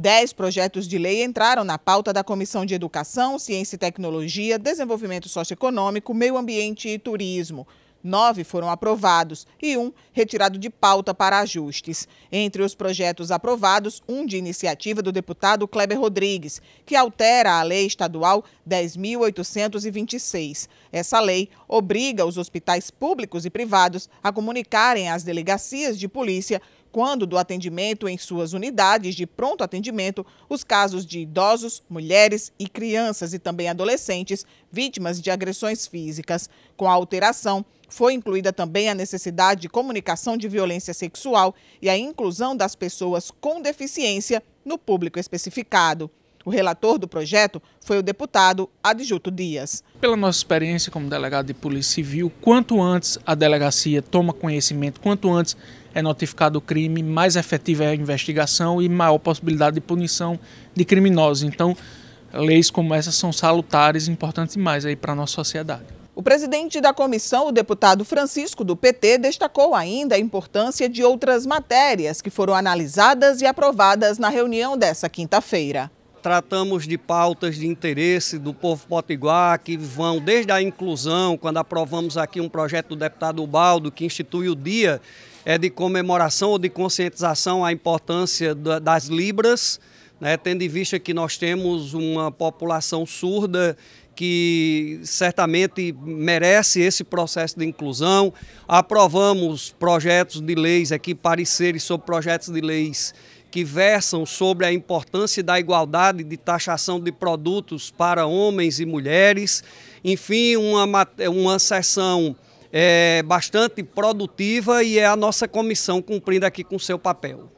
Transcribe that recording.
Dez projetos de lei entraram na pauta da Comissão de Educação, Ciência e Tecnologia, Desenvolvimento Socioeconômico, Meio Ambiente e Turismo. Nove foram aprovados e um retirado de pauta para ajustes. Entre os projetos aprovados, um de iniciativa do deputado Kleber Rodrigues, que altera a Lei Estadual 10.826. Essa lei obriga os hospitais públicos e privados a comunicarem às delegacias de polícia quando do atendimento em suas unidades de pronto atendimento, os casos de idosos, mulheres e crianças e também adolescentes vítimas de agressões físicas. Com a alteração, foi incluída também a necessidade de comunicação de violência sexual e a inclusão das pessoas com deficiência no público especificado. O relator do projeto foi o deputado Adjuto Dias. Pela nossa experiência como delegado de Polícia Civil, quanto antes a delegacia toma conhecimento, quanto antes é notificado o crime, mais efetiva é a investigação e maior possibilidade de punição de criminosos. Então, leis como essas são salutares e importantes demais aí para a nossa sociedade. O presidente da comissão, o deputado Francisco do PT, destacou ainda a importância de outras matérias que foram analisadas e aprovadas na reunião dessa quinta-feira tratamos de pautas de interesse do povo potiguar, que vão desde a inclusão, quando aprovamos aqui um projeto do deputado Baldo, que institui o dia é de comemoração ou de conscientização à importância das libras, né, tendo em vista que nós temos uma população surda que certamente merece esse processo de inclusão. Aprovamos projetos de leis aqui, pareceres sobre projetos de leis que versam sobre a importância da igualdade de taxação de produtos para homens e mulheres. Enfim, uma, uma sessão é, bastante produtiva e é a nossa comissão cumprindo aqui com seu papel.